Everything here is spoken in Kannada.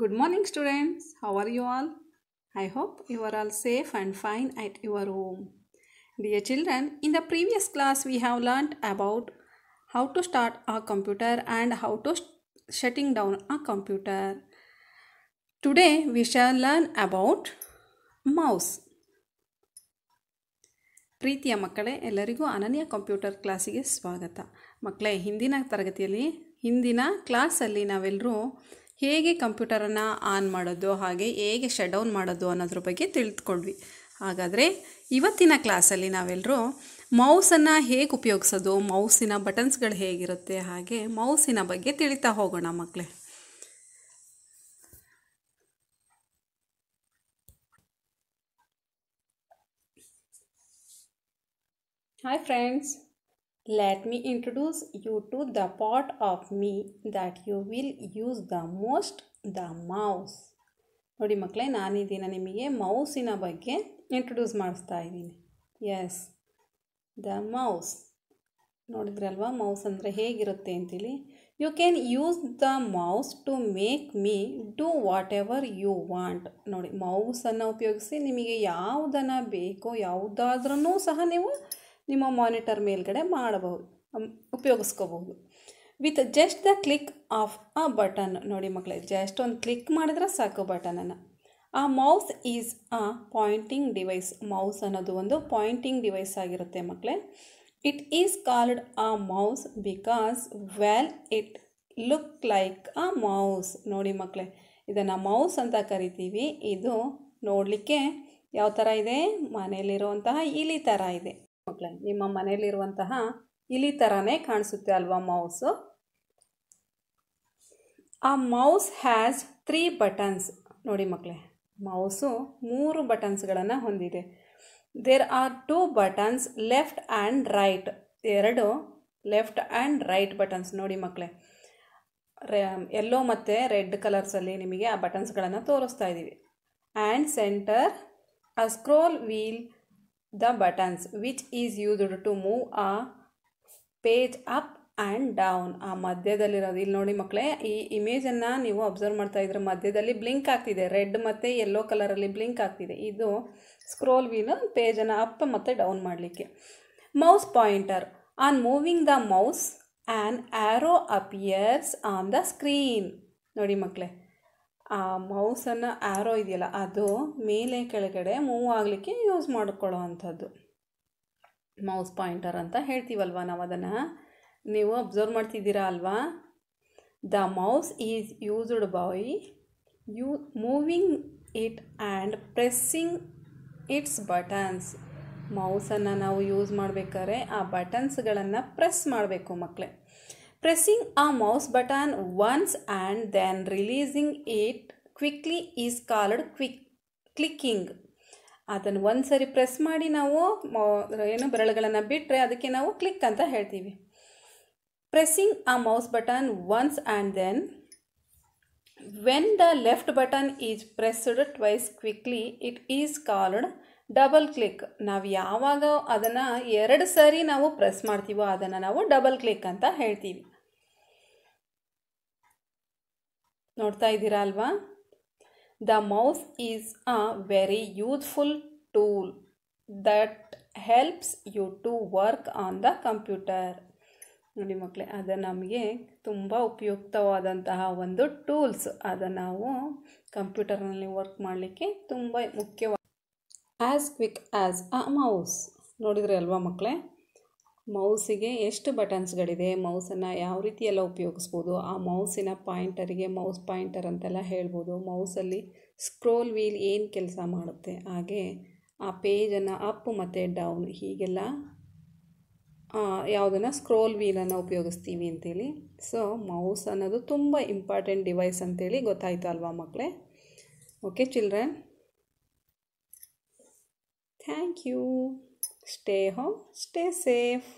Good morning students. How are you all? I hope you are all safe and fine at your home. Dear children, in the previous class we have learnt about how to start a computer and how to shutting down a computer. Today we shall learn about mouse. ಪ್ರೀತಿಯ ಮಕ್ಕಳೇ ಎಲ್ಲರಿಗೂ ಅನನ್ಯ ಕಂಪ್ಯೂಟರ್ ಕ್ಲಾಸಿಗೆ ಸ್ವಾಗತ ಮಕ್ಕಳೇ ಹಿಂದಿನ ತರಗತಿಯಲ್ಲಿ ಹಿಂದಿನ ಕ್ಲಾಸಲ್ಲಿ ನಾವೆಲ್ಲರೂ ಹೇಗೆ ಕಂಪ್ಯೂಟರನ್ನು ಆನ್ ಮಾಡೋದು ಹಾಗೆ ಹೇಗೆ ಶಟ್ ಡೌನ್ ಮಾಡೋದು ಅನ್ನೋದ್ರ ಬಗ್ಗೆ ತಿಳಿದುಕೊಂಡ್ವಿ ಹಾಗಾದರೆ ಇವತ್ತಿನ ಕ್ಲಾಸಲ್ಲಿ ನಾವೆಲ್ಲರೂ ಮೌಸನ್ನು ಹೇಗೆ ಉಪಯೋಗಿಸೋದು ಮೌಸಿನ ಬಟನ್ಸ್ಗಳು ಹೇಗಿರುತ್ತೆ ಹಾಗೆ ಮೌಸಿನ ಬಗ್ಗೆ ತಿಳಿತಾ ಹೋಗೋಣ ಮಕ್ಕಳೇ hi friends Let me introduce you to the part of me that you will use the most the mouse. ನೋಡಿ ಮಕ್ಕಳೇ ನಾನು ನಿಮಗೆ ಮೌಸಿನ ಬಗ್ಗೆ ಇಂಟ್ರೊಡ್ಯೂಸ್ ಮಾಡಿಸ್ತಾ ಇದ್ದೀನಿ ಎಸ್ ದ ಮೌಸ್ ನೋಡಿದ್ರಲ್ವ ಮೌಸ್ ಅಂದರೆ ಹೇಗಿರುತ್ತೆ ಅಂತೇಳಿ you can use the mouse to make me do whatever you want ನೋಡಿ ಮೌಸನ್ನು ಉಪಯೋಗಿಸಿ ನಿಮಗೆ ಯಾವುದನ್ನು ಬೇಕೋ ಯಾವುದಾದ್ರೂ ಸಹ ನೀವು ನಿಮ್ಮ ಮಾನಿಟರ್ ಮೇಲ್ಗಡೆ ಮಾಡಬಹುದು ಉಪಯೋಗಿಸ್ಕೋಬಹುದು with just the click of a button ನೋಡಿ ಮಕ್ಕಳೇ ಜಸ್ಟ್ ಒಂದು ಕ್ಲಿಕ್ ಮಾಡಿದ್ರೆ ಸಾಕು ಬಟನನ್ನು ಆ mouse is a pointing device mouse ಅನ್ನೋದು ಒಂದು ಪಾಯಿಂಟಿಂಗ್ ಡಿವೈಸ್ ಆಗಿರುತ್ತೆ ಮಕ್ಕಳೇ it is called a mouse because well it look like a mouse ನೋಡಿ ಮಕ್ಕಳೇ ಇದನ್ನು ಮೌಸ್ ಅಂತ ಕರಿತೀವಿ ಇದು ನೋಡಲಿಕ್ಕೆ ಯಾವ ಥರ ಇದೆ ಮನೆಯಲ್ಲಿರುವಂತಹ ಇಲಿ ಥರ ಇದೆ ಮಕ್ಕಳೇ ನಿಮ್ಮ ಮನೆಯಲ್ಲಿರುವಂತಹ ಇಲಿ ಥರನೇ ಕಾಣಿಸುತ್ತೆ ಅಲ್ವಾ ಮೌಸು ಆ ಮೌಸ್ ಹ್ಯಾಸ್ ತ್ರೀ ಬಟನ್ಸ್ ನೋಡಿ ಮಕ್ಕಳೇ ಮೌಸು ಮೂರು ಬಟನ್ಸ್ಗಳನ್ನು ಹೊಂದಿದೆ there are two buttons left and right ಎರಡು ಲೆಫ್ಟ್ ಆ್ಯಂಡ್ ರೈಟ್ ಬಟನ್ಸ್ ನೋಡಿ ಮಕ್ಕಳೇ ಎಲ್ಲೋ ಮತ್ತು ರೆಡ್ ಕಲರ್ಸಲ್ಲಿ ನಿಮಗೆ ಆ ಬಟನ್ಸ್ಗಳನ್ನು ತೋರಿಸ್ತಾ ಇದ್ದೀವಿ and centre a scroll wheel the buttons which is used to move a page up and down ಆ ಮಧ್ಯದಲ್ಲಿರೋದು ಇಲ್ಲಿ ನೋಡಿ ಮಕ್ಕಳೇ ಈ ಇಮೇಜನ್ನು ನೀವು ಅಬ್ಸರ್ವ್ ಮಾಡ್ತಾ ಇದ್ರೆ ಮಧ್ಯದಲ್ಲಿ ಬ್ಲಿಂಕ್ ಆಗ್ತಿದೆ ರೆಡ್ ಮತ್ತು ಯೆಲ್ಲೋ ಕಲರಲ್ಲಿ ಬ್ಲಿಂಕ್ ಆಗ್ತಿದೆ ಇದು ಸ್ಕ್ರೋಲ್ ವೀಲ್ ಪೇಜನ್ನು ಅಪ್ ಮತ್ತು ಡೌನ್ ಮಾಡಲಿಕ್ಕೆ mouse pointer on moving the mouse an arrow appears on the screen ನೋಡಿ ಮಕ್ಕಳೇ ಆ ಮೌಸನ್ನು ಆ್ಯರೋ ಇದೆಯಲ್ಲ ಅದು ಮೇಲೆ ಕೆಳಗಡೆ ಮೂವ್ ಆಗಲಿಕ್ಕೆ ಯೂಸ್ ಮಾಡ್ಕೊಳ್ಳೋ ಅಂಥದ್ದು ಮೌಸ್ ಪಾಯಿಂಟರ್ ಅಂತ ಹೇಳ್ತೀವಲ್ವ ನಾವು ಅದನ್ನು ನೀವು ಅಬ್ಸರ್ವ್ ಮಾಡ್ತಿದ್ದೀರಾ ಅಲ್ವಾ the mouse is used by you moving it and pressing its buttons ಮೌಸನ್ನು ನಾವು ಯೂಸ್ ಮಾಡಬೇಕಾದ್ರೆ ಆ ಬಟನ್ಸ್ಗಳನ್ನು ಪ್ರೆಸ್ ಮಾಡಬೇಕು ಮಕ್ಕಳೇ Pressing a mouse button once and then releasing it quickly is called quick clicking. ಅದನ್ನು ಒಂದು ಸರಿ ಪ್ರೆಸ್ ಮಾಡಿ ನಾವು ಏನು ಬೆರಳುಗಳನ್ನು ಬಿಟ್ಟರೆ ಅದಕ್ಕೆ ನಾವು ಕ್ಲಿಕ್ ಅಂತ ಹೇಳ್ತೀವಿ pressing a mouse button once and then when the left button is pressed twice quickly it is called double click ನಾವು ಯಾವಾಗ ಅದನ್ನು ಎರಡು ಸರಿ ನಾವು ಪ್ರೆಸ್ ಮಾಡ್ತೀವೋ ಅದನ್ನು ನಾವು ಡಬಲ್ ಕ್ಲಿಕ್ ಅಂತ ಹೇಳ್ತೀವಿ ನೋಡ್ತಾ ಇದ್ದೀರಾ ಅಲ್ವಾ the mouse is a very useful tool that helps you to work on the computer ನೋಡಿ ಮಕ್ಕಳೇ ಅದು ನಮಗೆ ತುಂಬ ಉಪಯುಕ್ತವಾದಂತಹ ಒಂದು ಟೂಲ್ಸ್ ಅದು ನಾವು ಕಂಪ್ಯೂಟರ್ನಲ್ಲಿ ವರ್ಕ್ ಮಾಡಲಿಕ್ಕೆ ತುಂಬ ಮುಖ್ಯವಾದ as quick as a mouse ನೋಡಿದರೆ ಅಲ್ವಾ ಮಕ್ಕಳೇ ಮೌಸಿಗೆ ಎಷ್ಟು ಬಟನ್ಸ್ಗಳಿದೆ ಮೌಸನ್ನು ಯಾವ ರೀತಿಯೆಲ್ಲ ಉಪಯೋಗಿಸ್ಬೋದು ಆ ಮೌಸಿನ ಪಾಯಿಂಟರಿಗೆ ಮೌಸ್ ಪಾಯಿಂಟರ್ ಅಂತೆಲ್ಲ ಹೇಳ್ಬೋದು ಮೌಸಲ್ಲಿ ಸ್ಕ್ರೋಲ್ ವೀಲ್ ಏನು ಕೆಲಸ ಮಾಡುತ್ತೆ ಹಾಗೆ ಆ ಪೇಜನ್ನು ಅಪ್ ಮತ್ತು ಡೌನ್ ಹೀಗೆಲ್ಲ ಯಾವುದನ್ನು ಸ್ಕ್ರೋಲ್ ವೀಲನ್ನು ಉಪಯೋಗಿಸ್ತೀವಿ ಅಂತೇಳಿ ಸೊ ಮೌಸ್ ಅನ್ನೋದು ತುಂಬ ಇಂಪಾರ್ಟೆಂಟ್ ಡಿವೈಸ್ ಅಂತೇಳಿ ಗೊತ್ತಾಯಿತು ಅಲ್ವಾ ಮಕ್ಕಳೇ okay children thank you stay home stay safe